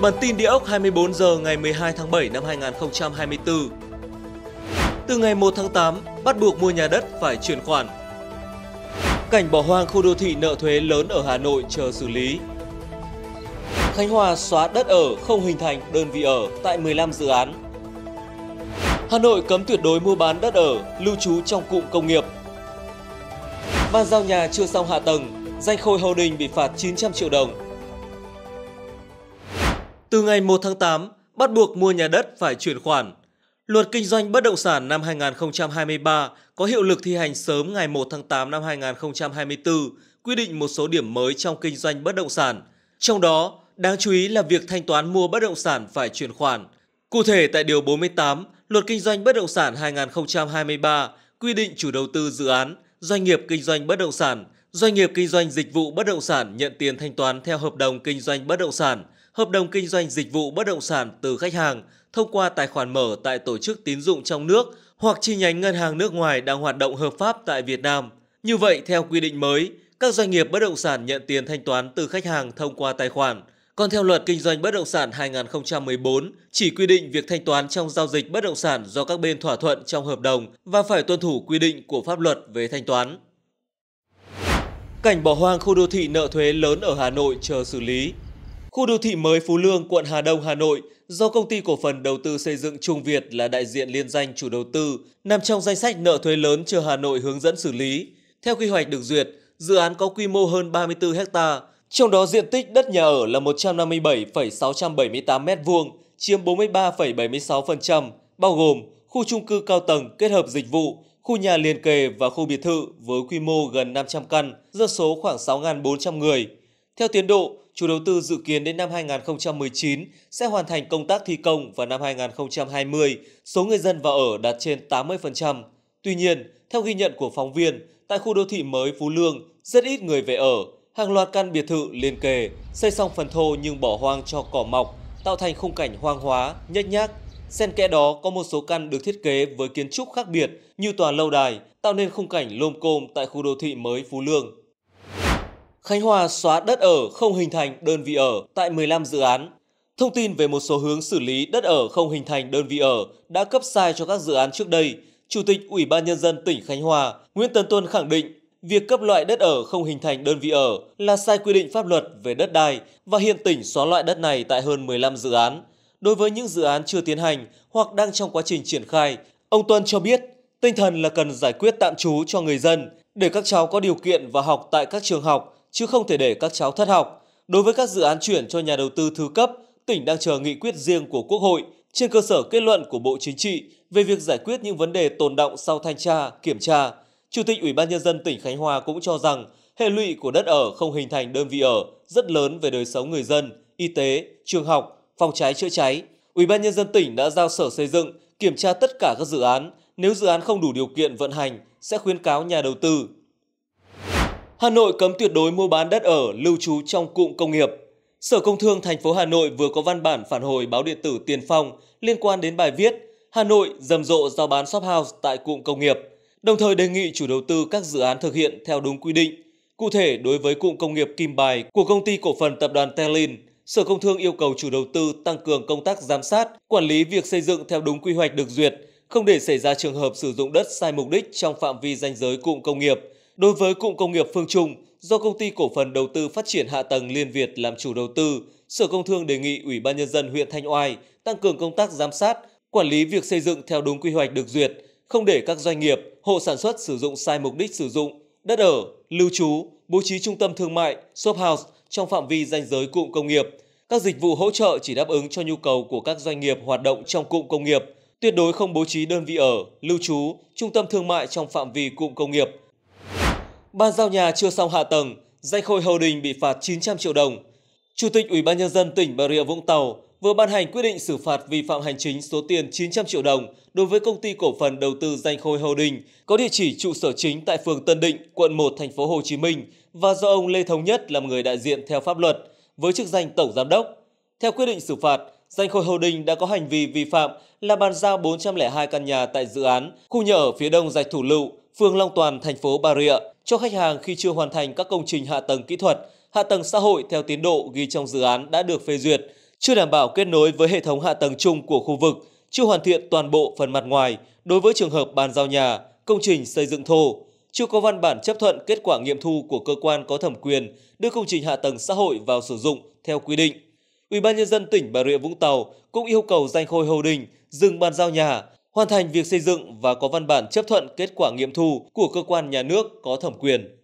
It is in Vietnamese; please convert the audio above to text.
Bản tin địa ốc 24 giờ ngày 12 tháng 7 năm 2024. Từ ngày 1 tháng 8, bắt buộc mua nhà đất phải chuyển khoản. Cảnh bỏ hoang khu đô thị nợ thuế lớn ở Hà Nội chờ xử lý. Khánh Hòa xóa đất ở không hình thành đơn vị ở tại 15 dự án. Hà Nội cấm tuyệt đối mua bán đất ở, lưu trú trong cụm công nghiệp. Ban giao nhà chưa xong hạ tầng, danh khôi Holding bị phạt 900 triệu đồng từ ngày 1 tháng 8 bắt buộc mua nhà đất phải chuyển khoản. Luật kinh doanh bất động sản năm 2023 có hiệu lực thi hành sớm ngày 1 tháng 8 năm 2024 quy định một số điểm mới trong kinh doanh bất động sản. Trong đó, đáng chú ý là việc thanh toán mua bất động sản phải chuyển khoản. Cụ thể tại Điều 48 Luật Kinh doanh Bất động sản 2023 quy định chủ đầu tư dự án, doanh nghiệp kinh doanh bất động sản, doanh nghiệp kinh doanh dịch vụ bất động sản nhận tiền thanh toán theo hợp đồng kinh doanh bất động sản – hợp đồng kinh doanh dịch vụ bất động sản từ khách hàng thông qua tài khoản mở tại tổ chức tín dụng trong nước hoặc chi nhánh ngân hàng nước ngoài đang hoạt động hợp pháp tại Việt Nam. Như vậy, theo quy định mới, các doanh nghiệp bất động sản nhận tiền thanh toán từ khách hàng thông qua tài khoản. Còn theo luật kinh doanh bất động sản 2014, chỉ quy định việc thanh toán trong giao dịch bất động sản do các bên thỏa thuận trong hợp đồng và phải tuân thủ quy định của pháp luật về thanh toán. Cảnh bỏ hoang khu đô thị nợ thuế lớn ở Hà Nội chờ xử lý. Khu đô thị mới Phú Lương, quận Hà Đông, Hà Nội do công ty cổ phần đầu tư xây dựng Trung Việt là đại diện liên danh chủ đầu tư, nằm trong danh sách nợ thuế lớn chờ Hà Nội hướng dẫn xử lý. Theo quy hoạch được duyệt, dự án có quy mô hơn 34 ha, trong đó diện tích đất nhà ở là 157,678 m2, chiếm 43,76%, bao gồm khu trung cư cao tầng kết hợp dịch vụ, khu nhà liền kề và khu biệt thự với quy mô gần 500 căn, dân số khoảng 6.400 người. Theo tiến độ, chủ đầu tư dự kiến đến năm 2019 sẽ hoàn thành công tác thi công và năm 2020 số người dân vào ở đạt trên 80%. Tuy nhiên, theo ghi nhận của phóng viên, tại khu đô thị mới Phú Lương rất ít người về ở, hàng loạt căn biệt thự liền kề, xây xong phần thô nhưng bỏ hoang cho cỏ mọc, tạo thành khung cảnh hoang hóa, nhếch nhác. Xen kẽ đó có một số căn được thiết kế với kiến trúc khác biệt như tòa lâu đài, tạo nên khung cảnh lôm côm tại khu đô thị mới Phú Lương. Khánh Hòa xóa đất ở không hình thành đơn vị ở tại 15 dự án. Thông tin về một số hướng xử lý đất ở không hình thành đơn vị ở đã cấp sai cho các dự án trước đây, Chủ tịch Ủy ban Nhân dân tỉnh Khánh Hòa Nguyễn Tấn Tuân khẳng định việc cấp loại đất ở không hình thành đơn vị ở là sai quy định pháp luật về đất đai và hiện tỉnh xóa loại đất này tại hơn 15 dự án. Đối với những dự án chưa tiến hành hoặc đang trong quá trình triển khai, ông Tuân cho biết tinh thần là cần giải quyết tạm trú cho người dân để các cháu có điều kiện và học tại các trường học chứ không thể để các cháu thất học. Đối với các dự án chuyển cho nhà đầu tư thứ cấp, tỉnh đang chờ nghị quyết riêng của Quốc hội trên cơ sở kết luận của Bộ Chính trị về việc giải quyết những vấn đề tồn động sau thanh tra, kiểm tra. Chủ tịch Ủy ban nhân dân tỉnh Khánh Hòa cũng cho rằng hệ lụy của đất ở không hình thành đơn vị ở rất lớn về đời sống người dân, y tế, trường học, phòng cháy chữa cháy. Ủy ban nhân dân tỉnh đã giao Sở Xây dựng kiểm tra tất cả các dự án, nếu dự án không đủ điều kiện vận hành sẽ khuyến cáo nhà đầu tư Hà Nội cấm tuyệt đối mua bán đất ở lưu trú trong cụm công nghiệp. Sở Công Thương thành phố Hà Nội vừa có văn bản phản hồi báo điện tử Tiền Phong liên quan đến bài viết Hà Nội rầm rộ giao bán shop house tại cụm công nghiệp, đồng thời đề nghị chủ đầu tư các dự án thực hiện theo đúng quy định. Cụ thể, đối với cụm công nghiệp Kim Bài của công ty cổ phần tập đoàn Telin, Sở Công Thương yêu cầu chủ đầu tư tăng cường công tác giám sát, quản lý việc xây dựng theo đúng quy hoạch được duyệt, không để xảy ra trường hợp sử dụng đất sai mục đích trong phạm vi danh giới cụm công nghiệp – Đối với cụm công nghiệp Phương Trung, do công ty cổ phần đầu tư phát triển hạ tầng Liên Việt làm chủ đầu tư, Sở Công Thương đề nghị Ủy ban nhân dân huyện Thanh Oai tăng cường công tác giám sát, quản lý việc xây dựng theo đúng quy hoạch được duyệt, không để các doanh nghiệp, hộ sản xuất sử dụng sai mục đích sử dụng đất ở, lưu trú, bố trí trung tâm thương mại, shop house trong phạm vi danh giới cụm công nghiệp. Các dịch vụ hỗ trợ chỉ đáp ứng cho nhu cầu của các doanh nghiệp hoạt động trong cụm công nghiệp, tuyệt đối không bố trí đơn vị ở, lưu trú, trung tâm thương mại trong phạm vi cụm công nghiệp Ban giao nhà chưa xong hạ tầng, danh khôi hầu đình bị phạt 900 triệu đồng. Chủ tịch Ủy ban Nhân dân tỉnh Bà Rịa Vũng Tàu vừa ban hành quyết định xử phạt vi phạm hành chính số tiền 900 triệu đồng đối với công ty cổ phần đầu tư danh khôi Holding có địa chỉ trụ sở chính tại phường Tân Định, quận 1, thành phố Hồ Chí Minh và do ông Lê Thống Nhất làm người đại diện theo pháp luật với chức danh tổng giám đốc. Theo quyết định xử phạt, danh khôi holding đã có hành vi vi phạm là bàn giao 402 căn nhà tại dự án khu nhà ở phía đông dạch Thủ Lựu, phường Long Toàn, thành phố Bà Rịa cho khách hàng khi chưa hoàn thành các công trình hạ tầng kỹ thuật, hạ tầng xã hội theo tiến độ ghi trong dự án đã được phê duyệt, chưa đảm bảo kết nối với hệ thống hạ tầng chung của khu vực, chưa hoàn thiện toàn bộ phần mặt ngoài đối với trường hợp bàn giao nhà, công trình xây dựng thô, chưa có văn bản chấp thuận kết quả nghiệm thu của cơ quan có thẩm quyền đưa công trình hạ tầng xã hội vào sử dụng theo quy định. Ủy ban nhân dân tỉnh Bà Rịa Vũng Tàu cũng yêu cầu Danh Khôi hồ đình dừng bàn giao nhà, hoàn thành việc xây dựng và có văn bản chấp thuận kết quả nghiệm thu của cơ quan nhà nước có thẩm quyền.